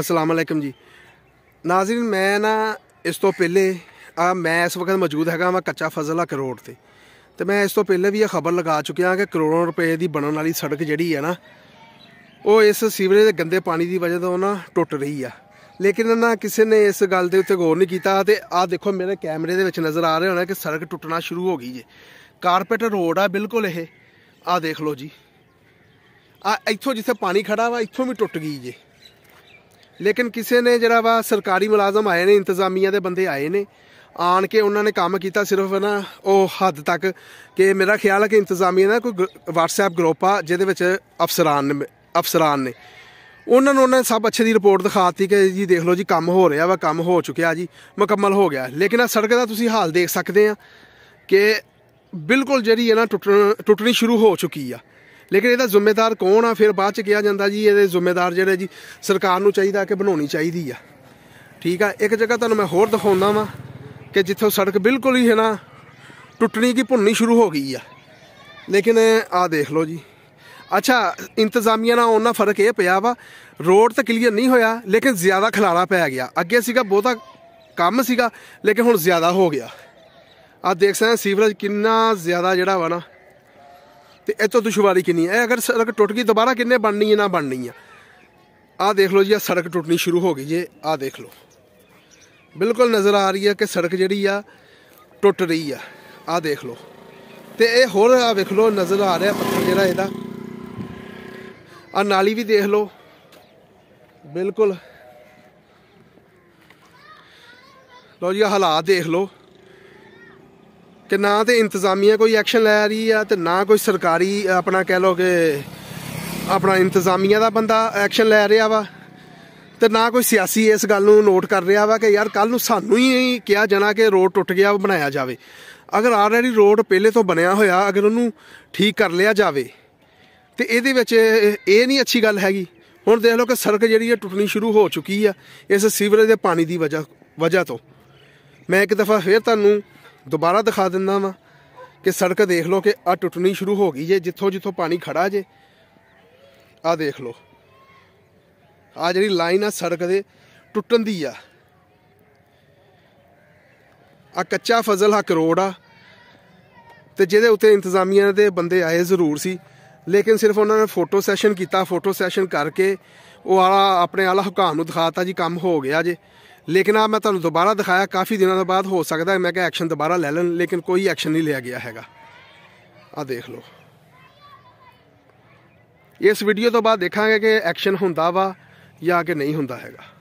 ਅਸਲਾਮ ਅਲੈਕਮ ਜੀ ਨਾਜ਼ਰੀਨ ਮੈਂ ਨਾ ਇਸ ਤੋਂ ਪਹਿਲੇ ਆ ਮੈਂ ਇਸ ਵਕਤ ਮੌਜੂਦ ਹੈਗਾ ਮੈਂ ਕੱਚਾ ਫਜ਼ਲਾ ਕਰੋੜ ਤੇ ਤੇ ਮੈਂ ਇਸ ਤੋਂ ਪਹਿਲੇ ਵੀ ਇਹ ਖਬਰ ਲਗਾ ਚੁੱਕਿਆ ਕਿ ਕਰੋੜਾਂ ਰੁਪਏ ਦੀ ਬਣਨ ਵਾਲੀ ਸੜਕ ਜਿਹੜੀ ਹੈ ਨਾ ਉਹ ਇਸ ਸੀਵਰੇਜ ਦੇ ਗੰਦੇ ਪਾਣੀ ਦੀ ਵਜ੍ਹਾ ਤੋਂ ਨਾ ਟੁੱਟ ਰਹੀ ਆ ਲੇਕਿਨ ਨਾ ਕਿਸੇ ਨੇ ਇਸ ਗੱਲ ਦੇ ਉੱਤੇ ਗੌਰ ਨਹੀਂ ਕੀਤਾ ਤੇ ਆ ਦੇਖੋ ਮੇਰੇ ਕੈਮਰੇ ਦੇ ਵਿੱਚ ਨਜ਼ਰ ਆ ਰਿਹਾ ਹੋਣਾ ਕਿ ਸੜਕ ਟੁੱਟਣਾ ਸ਼ੁਰੂ ਹੋ ਗਈ ਜੇ ਕਾਰਪੇਟ ਰੋਡ ਆ ਬਿਲਕੁਲ ਇਹ ਆ ਦੇਖ ਲਓ ਜੀ ਆ ਇੱਥੋਂ ਜਿੱਥੇ ਪਾਣੀ ਖੜਾ ਵਾ ਇੱਥੋਂ ਵੀ ਟੁੱਟ ਗਈ ਜੇ ਲੇਕਿਨ ਕਿਸੇ ਨੇ ਜਿਹੜਾ ਵਾ ਸਰਕਾਰੀ ਮੁਲਾਜ਼ਮ ਆਏ ਨੇ ਇੰਤਜ਼ਾਮੀਆ ਦੇ ਬੰਦੇ ਆਏ ਨੇ ਆਣ ਕੇ ਉਹਨਾਂ ਨੇ ਕੰਮ ਕੀਤਾ ਸਿਰਫ ਨਾ ਉਹ ਹੱਦ ਤੱਕ ਕਿ ਮੇਰਾ ਖਿਆਲ ਹੈ ਕਿ ਇੰਤਜ਼ਾਮੀਆ ਦਾ ਕੋਈ WhatsApp ਗਰੁੱਪ ਆ ਜਿਹਦੇ ਵਿੱਚ ਅਫਸਰਾਨ ਨੇ ਅਫਸਰਾਨ ਨੇ ਉਹਨਾਂ ਨੂੰ ਉਹਨਾਂ ਨੇ ਸਭ ਅੱਛੇ ਦੀ ਰਿਪੋਰਟ ਦਿਖਾਤੀ ਕਿ ਜੀ ਦੇਖ ਲਓ ਜੀ ਕੰਮ ਹੋ ਰਿਹਾ ਵਾ ਕੰਮ ਹੋ ਚੁੱਕਿਆ ਜੀ ਮੁਕੰਮਲ ਹੋ ਗਿਆ ਲੇਕਿਨ ਆ ਸੜਕ ਦਾ ਤੁਸੀਂ ਹਾਲ ਦੇਖ ਸਕਦੇ ਆ ਕਿ ਬਿਲਕੁਲ ਜਿਹੜੀ ਹੈ ਨਾ ਟੁੱਟਣੀ ਸ਼ੁਰੂ ਹੋ ਚੁੱਕੀ ਆ ਲੇਕਿਨ ਇਹਦਾ ਜ਼ਿੰਮੇਦਾਰ ਕੌਣ ਆ ਫਿਰ ਬਾਅਦ ਚ ਕਿਹਾ ਜਾਂਦਾ ਜੀ ਇਹਦੇ ਜ਼ਿੰਮੇਦਾਰ ਜਿਹੜੇ ਜੀ ਸਰਕਾਰ ਨੂੰ ਚਾਹੀਦਾ ਕਿ ਬਣਾਉਣੀ ਚਾਹੀਦੀ ਆ ਠੀਕ ਆ ਇੱਕ ਜਗ੍ਹਾ ਤੁਹਾਨੂੰ ਮੈਂ ਹੋਰ ਦਿਖਾਉਂਦਾ ਵਾਂ ਕਿ ਜਿੱਥੋਂ ਸੜਕ ਬਿਲਕੁਲ ਹੀ ਹੈ ਨਾ ਟੁੱਟਣੀ ਕੀ ਭੁੰਨੀ ਸ਼ੁਰੂ ਹੋ ਗਈ ਆ ਲੇਕਿਨ ਆ ਦੇਖ ਲਓ ਜੀ ਅੱਛਾ ਇੰਤਜ਼ਾਮੀਆਂ ਨਾਲ ਉਹਨਾਂ ਫਰਕ ਇਹ ਪਿਆ ਵਾ ਰੋਡ ਤਾਂ ਕਲੀਅਰ ਨਹੀਂ ਹੋਇਆ ਲੇਕਿਨ ਜ਼ਿਆਦਾ ਖਲਾਰਾ ਪੈ ਗਿਆ ਅੱਗੇ ਸੀਗਾ ਬਹੁਤਾ ਕੰਮ ਸੀਗਾ ਲੇਕਿਨ ਹੁਣ ਜ਼ਿਆਦਾ ਹੋ ਗਿਆ ਆ ਦੇਖ ਸਕਦੇ ਸੀਵਰੇਜ ਕਿੰਨਾ ਜ਼ਿਆਦਾ ਜਿਹੜਾ ਵਾ ਨਾ ਤੇ ਇਤੋਂ ਦੁਸ਼ਵਾਰੀ ਕਿੰਨੀ ਹੈ ਇਹ ਅਗਰ ਸੜਕ ਟੁੱਟ ਗਈ ਦੁਬਾਰਾ ਕਿੰਨੇ ਬਣਨੀ ਹੈ ਨਾ ਬਣਨੀ ਆ ਆਹ ਦੇਖ ਲਓ ਜੀ ਆ ਸੜਕ ਟੁੱਟਣੀ ਸ਼ੁਰੂ ਹੋ ਗਈ ਜੇ ਆਹ ਦੇਖ ਲਓ ਬਿਲਕੁਲ ਨਜ਼ਰ ਆ ਰਹੀ ਹੈ ਕਿ ਸੜਕ ਜਿਹੜੀ ਆ ਟੁੱਟ ਰਹੀ ਆ ਆਹ ਦੇਖ ਲਓ ਤੇ ਇਹ ਹੋਰ ਆ ਵੇਖ ਲਓ ਨਜ਼ਰ ਆ ਰਿਹਾ ਪੱਥਰ ਜਿਹੜਾ ਇਹਦਾ ਆ ਨਾਲੀ ਵੀ ਦੇਖ ਲਓ ਬਿਲਕੁਲ ਲੋ ਜੀ ਹਾਲਾਤ ਦੇਖ ਲਓ ਤੇ ਨਾ ਤੇ ਇੰਤਜ਼ਾਮੀਆ ਕੋਈ ਐਕਸ਼ਨ ਲੈ ਰਹੀ ਆ ਤੇ ਨਾ ਕੋਈ ਸਰਕਾਰੀ ਆਪਣਾ ਕਹਿ ਲੋ ਕਿ ਆਪਣਾ ਇੰਤਜ਼ਾਮੀਆ ਦਾ ਬੰਦਾ ਐਕਸ਼ਨ ਲੈ ਰਿਹਾ ਵਾ ਤੇ ਨਾ ਕੋਈ ਸਿਆਸੀ ਇਸ ਗੱਲ ਨੂੰ ਨੋਟ ਕਰ ਰਿਹਾ ਵਾ ਕਿ ਯਾਰ ਕੱਲ ਨੂੰ ਸਾਨੂੰ ਹੀ ਕਿਹਾ ਜਾਣਾ ਕਿ ਰੋਡ ਟੁੱਟ ਗਿਆ ਬਣਾਇਆ ਜਾਵੇ ਅਗਰ ਆਲਰੇਡੀ ਰੋਡ ਪਹਿਲੇ ਤੋਂ ਬਣਿਆ ਹੋਇਆ ਅਗਰ ਉਹਨੂੰ ਠੀਕ ਕਰ ਲਿਆ ਜਾਵੇ ਤੇ ਇਹਦੇ ਵਿੱਚ ਇਹ ਨਹੀਂ ਅੱਛੀ ਗੱਲ ਹੈਗੀ ਹੁਣ ਦੇਖ ਲਓ ਕਿ ਸੜਕ ਜਿਹੜੀ ਹੈ ਟੁੱਟਣੀ ਸ਼ੁਰੂ ਹੋ ਚੁੱਕੀ ਆ ਇਸ ਸੀਵਰੇਜ ਦੇ ਪਾਣੀ ਦੀ ਵਜ੍ਹਾ ਵਜ੍ਹਾ ਤੋਂ ਮੈਂ ਇੱਕ ਦਫਾ ਫੇਰ ਤੁਹਾਨੂੰ ਦੁਬਾਰਾ ਦਿਖਾ ਦਿੰਦਾ ਵਾਂ ਕਿ ਸੜਕ ਦੇਖ ਲਓ ਕਿ ਆ ਟੁੱਟਣੀ ਸ਼ੁਰੂ ਹੋ ਗਈ ਜੇ ਜਿੱਥੋਂ ਜਿੱਥੋਂ ਪਾਣੀ ਖੜਾ ਜੇ ਆ ਦੇਖ ਲਓ ਆ ਜਿਹੜੀ ਲਾਈਨ ਆ ਸੜਕ ਦੇ ਟੁੱਟਣ ਦੀ ਆ ਆ ਕੱਚਾ ਫਜ਼ਲ ਹੱਕ ਰੋਡ ਆ ਤੇ ਜਿਹਦੇ ਉੱਤੇ ਇੰਤਜ਼ਾਮੀਆਂ ਦੇ ਬੰਦੇ ਆਏ ਜ਼ਰੂਰ ਸੀ ਲੇਕਿਨ ਸਿਰਫ ਉਹਨਾਂ ਨੇ ਫੋਟੋ ਸੈਸ਼ਨ ਕੀਤਾ ਫੋਟੋ ਸੈਸ਼ਨ ਕਰਕੇ ਉਹ ਆਲਾ ਆਪਣੇ ਆਲਾ ਹੁਕਾਮ ਨੂੰ ਦਿਖਾਤਾ ਜੀ ਕੰਮ ਹੋ ਗਿਆ ਜੇ ਲੇਕਿਨ ਆ ਮੈਂ ਤੁਹਾਨੂੰ ਦੁਬਾਰਾ ਦਿਖਾਇਆ ਕਾਫੀ ਦਿਨਾਂ ਤੋਂ ਬਾਅਦ ਹੋ ਸਕਦਾ ਮੈਂ ਕਿ ਐਕਸ਼ਨ ਦੁਬਾਰਾ ਲੈ ਲੈਣ ਲੇਕਿਨ ਕੋਈ ਐਕਸ਼ਨ ਨਹੀਂ ਲਿਆ ਗਿਆ ਹੈਗਾ ਆ ਦੇਖ ਲਓ ਇਸ ਵੀਡੀਓ ਤੋਂ ਬਾਅਦ ਦੇਖਾਂਗੇ ਕਿ ਐਕਸ਼ਨ ਹੁੰਦਾ ਵਾ ਜਾਂ ਕਿ ਨਹੀਂ ਹੁੰਦਾ ਹੈਗਾ